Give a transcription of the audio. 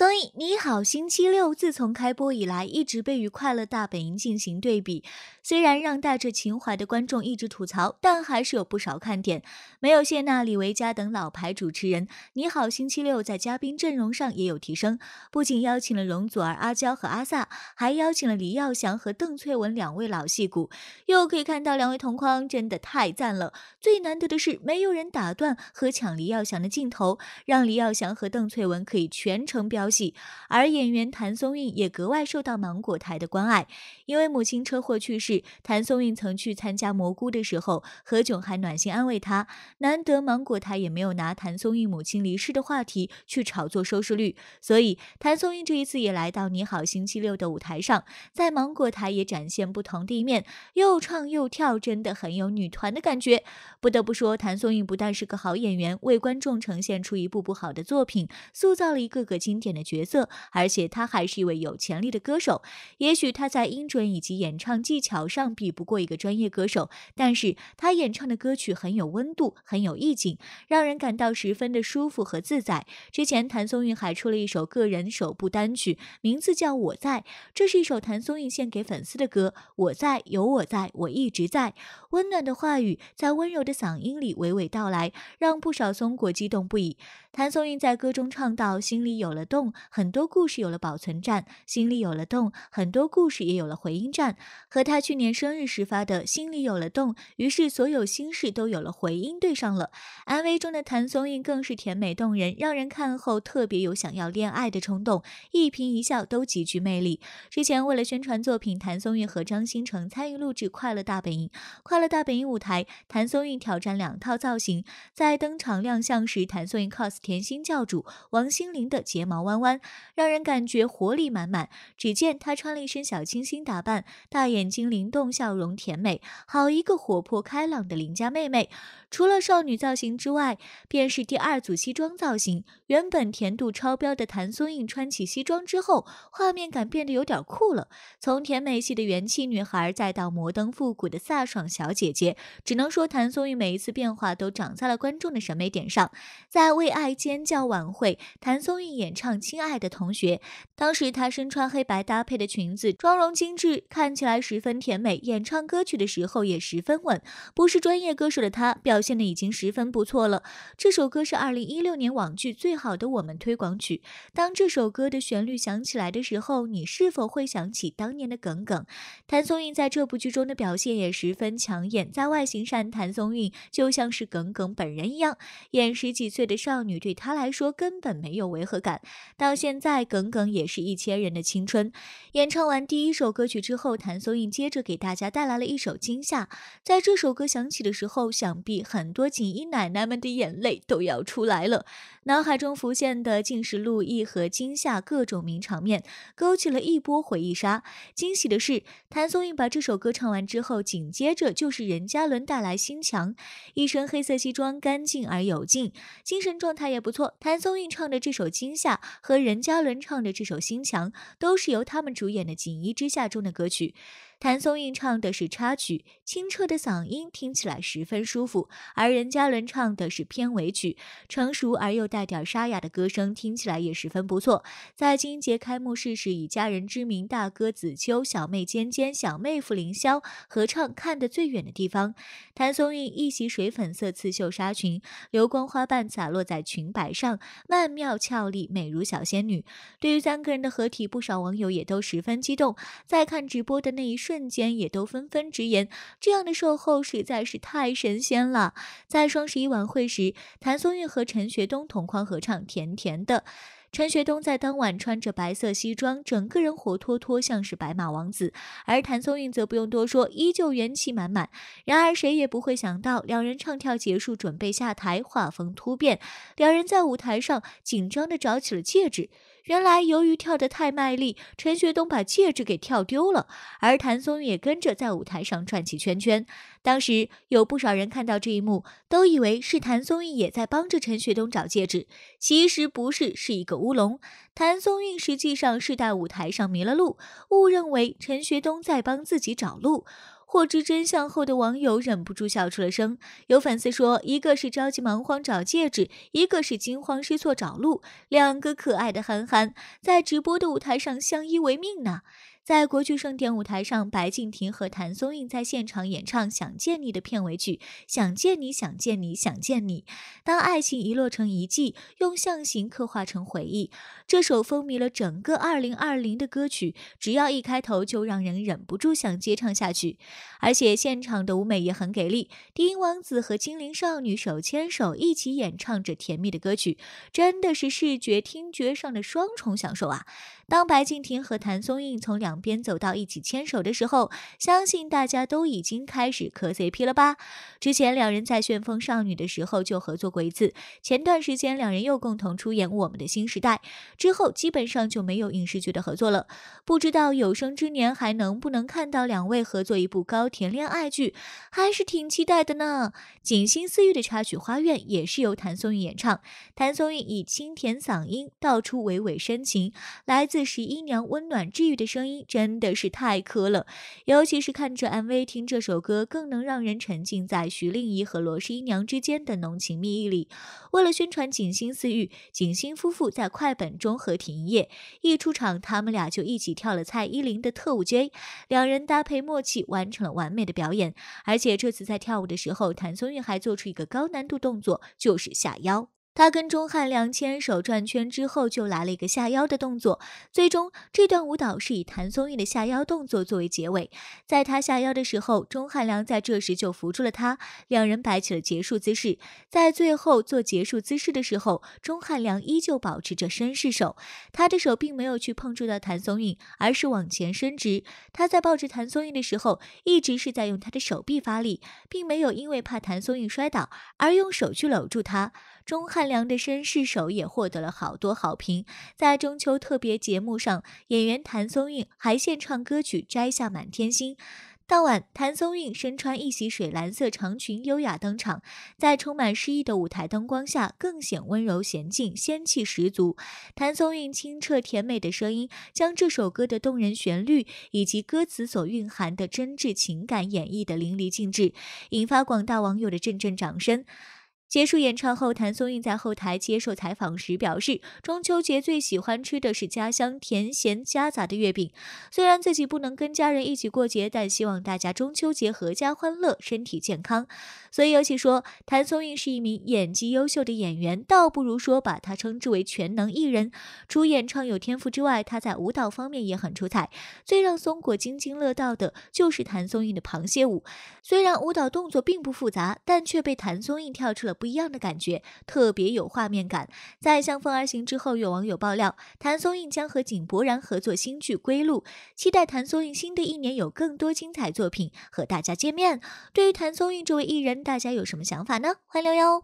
所以你好星期六自从开播以来，一直被与快乐大本营进行对比。虽然让带着情怀的观众一直吐槽，但还是有不少看点。没有谢娜、李维嘉等老牌主持人，你好星期六在嘉宾阵容上也有提升。不仅邀请了容祖儿、阿娇和阿 sa，还邀请了李耀祥和邓萃雯两位老戏骨。又可以看到两位同框，真的太赞了。最难得的是，没有人打断和抢李耀祥的镜头，让李耀祥和邓萃雯可以全程表。戏，而演员谭松韵也格外受到芒果台的关爱。因为母亲车祸去世，谭松韵曾去参加《蘑菇》的时候，何炅还暖心安慰她。难得芒果台也没有拿谭松韵母亲离世的话题去炒作收视率，所以谭松韵这一次也来到《你好星期六》的舞台上，在芒果台也展现不同地面，又唱又跳，真的很有女团的感觉。不得不说，谭松韵不但是个好演员，为观众呈现出一部部好的作品，塑造了一个个经典的。角色，而且他还是一位有潜力的歌手。也许他在音准以及演唱技巧上比不过一个专业歌手，但是他演唱的歌曲很有温度，很有意境，让人感到十分的舒服和自在。之前谭松韵还出了一首个人首部单曲，名字叫《我在》，这是一首谭松韵献给粉丝的歌。我在，有我在，我一直在，温暖的话语在温柔的嗓音里娓娓道来，让不少松果激动不已。谭松韵在歌中唱到：“心里有了动。”很多故事有了保存站，心里有了洞，很多故事也有了回音站。和他去年生日时发的“心里有了洞”，于是所有心事都有了回音，对上了。MV 中的谭松韵更是甜美动人，让人看后特别有想要恋爱的冲动，一颦一笑都极具魅力。之前为了宣传作品，谭松韵和张新成参与录制《快乐大本营》，《快乐大本营》舞台，谭松韵挑战两套造型，在登场亮相时，谭松韵 cos 甜心教主王心凌的睫毛弯。弯让人感觉活力满满。只见她穿了一身小清新打扮，大眼睛灵动，笑容甜美，好一个活泼开朗的邻家妹妹。除了少女造型之外，便是第二组西装造型。原本甜度超标的谭松韵穿起西装之后，画面感变得有点酷了。从甜美系的元气女孩，再到摩登复古的飒爽小姐姐，只能说谭松韵每一次变化都长在了观众的审美点上。在为爱尖叫晚会，谭松韵演唱。亲爱的同学，当时她身穿黑白搭配的裙子，妆容精致，看起来十分甜美。演唱歌曲的时候也十分稳，不是专业歌手的她表现的已经十分不错了。这首歌是二零一六年网剧《最好的我们》推广曲。当这首歌的旋律响起来的时候，你是否会想起当年的耿耿？谭松韵在这部剧中的表现也十分抢眼，在外形上，谭松韵就像是耿耿本人一样，演十几岁的少女对她来说根本没有违和感。到现在，耿耿也是一千人的青春。演唱完第一首歌曲之后，谭松韵接着给大家带来了一首《惊吓》。在这首歌响起的时候，想必很多锦衣奶奶们的眼泪都要出来了，脑海中浮现的竟是陆毅和惊吓各种名场面，勾起了一波回忆杀。惊喜的是，谭松韵把这首歌唱完之后，紧接着就是任嘉伦带来《心墙》，一身黑色西装，干净而有劲，精神状态也不错。谭松韵唱的这首《惊吓》。和任嘉伦唱的这首《心墙》都是由他们主演的《锦衣之下》中的歌曲。谭松韵唱的是插曲，清澈的嗓音听起来十分舒服；而任嘉伦唱的是片尾曲，成熟而又带点沙哑的歌声听起来也十分不错。在金鹰节开幕式时，以家人之名，大哥子秋、小妹尖尖、小妹夫凌霄合唱《看得最远的地方》。谭松韵一袭水粉色刺绣纱裙，流光花瓣洒落在裙摆上，曼妙俏丽，美如小仙女。对于三个人的合体，不少网友也都十分激动。在看直播的那一瞬。瞬间也都纷纷直言，这样的售后实在是太神仙了。在双十一晚会时，谭松韵和陈学冬同框合唱《甜甜的》。陈学冬在当晚穿着白色西装，整个人活脱脱像是白马王子，而谭松韵则不用多说，依旧元气满满。然而谁也不会想到，两人唱跳结束，准备下台，画风突变，两人在舞台上紧张地找起了戒指。原来，由于跳得太卖力，陈学冬把戒指给跳丢了，而谭松韵也跟着在舞台上转起圈圈。当时有不少人看到这一幕，都以为是谭松韵也在帮着陈学冬找戒指，其实不是，是一个乌龙。谭松韵实际上是在舞台上迷了路，误认为陈学冬在帮自己找路。获知真相后的网友忍不住笑出了声。有粉丝说，一个是着急忙慌找戒指，一个是惊慌失措找路，两个可爱的憨憨在直播的舞台上相依为命呢。在国剧盛典舞台上，白敬亭和谭松韵在现场演唱《想见你》的片尾曲《想见你，想见你，想见你》。当爱情遗落成遗迹，用象形刻画成回忆，这首风靡了整个2020的歌曲，只要一开头就让人忍不住想接唱下去。而且现场的舞美也很给力，低音王子和精灵少女手牵手一起演唱着甜蜜的歌曲，真的是视觉听觉上的双重享受啊！当白敬亭和谭松韵从两边走到一起牵手的时候，相信大家都已经开始磕 CP 了吧？之前两人在《旋风少女》的时候就合作过一次，前段时间两人又共同出演《我们的新时代》，之后基本上就没有影视剧的合作了。不知道有生之年还能不能看到两位合作一部高甜恋爱剧，还是挺期待的呢。《锦心似玉》的插曲《花苑》也是由谭松韵演唱，谭松韵以清甜嗓音道出娓娓深情，来自。罗十一娘温暖治愈的声音真的是太磕了，尤其是看着 MV 听这首歌，更能让人沉浸在徐令宜和罗十一娘之间的浓情蜜意里。为了宣传《锦心似玉》，锦心夫妇在快本中合体营业，一出场他们俩就一起跳了蔡依林的《特务 J》，两人搭配默契，完成了完美的表演。而且这次在跳舞的时候，谭松韵还做出一个高难度动作，就是下腰。他跟钟汉良牵手转圈之后，就来了一个下腰的动作。最终，这段舞蹈是以谭松韵的下腰动作作为结尾。在他下腰的时候，钟汉良在这时就扶住了他，两人摆起了结束姿势。在最后做结束姿势的时候，钟汉良依旧保持着绅士手，他的手并没有去碰触到谭松韵，而是往前伸直。他在抱着谭松韵的时候，一直是在用他的手臂发力，并没有因为怕谭松韵摔倒而用手去搂住她。钟汉。善良的绅士手也获得了好多好评。在中秋特别节目上，演员谭松韵还献唱歌曲《摘下满天星》。当晚，谭松韵身穿一袭水蓝色长裙，优雅登场，在充满诗意的舞台灯光下更显温柔娴静，仙气十足。谭松韵清澈甜美的声音，将这首歌的动人旋律以及歌词所蕴含的真挚情感演绎的淋漓尽致，引发广大网友的阵阵掌声。结束演唱后，谭松韵在后台接受采访时表示，中秋节最喜欢吃的是家乡甜咸夹杂的月饼。虽然自己不能跟家人一起过节，但希望大家中秋节阖家欢乐、身体健康。所以，尤其说谭松韵是一名演技优秀的演员，倒不如说把她称之为全能艺人。除演唱有天赋之外，她在舞蹈方面也很出彩。最让松果津津乐道的就是谭松韵的螃蟹舞。虽然舞蹈动作并不复杂，但却被谭松韵跳出了。不一样的感觉，特别有画面感。在《相逢而行》之后，有网友爆料，谭松韵将和井柏然合作新剧《归路》，期待谭松韵新的一年有更多精彩作品和大家见面。对于谭松韵这位艺人，大家有什么想法呢？欢迎留言哦。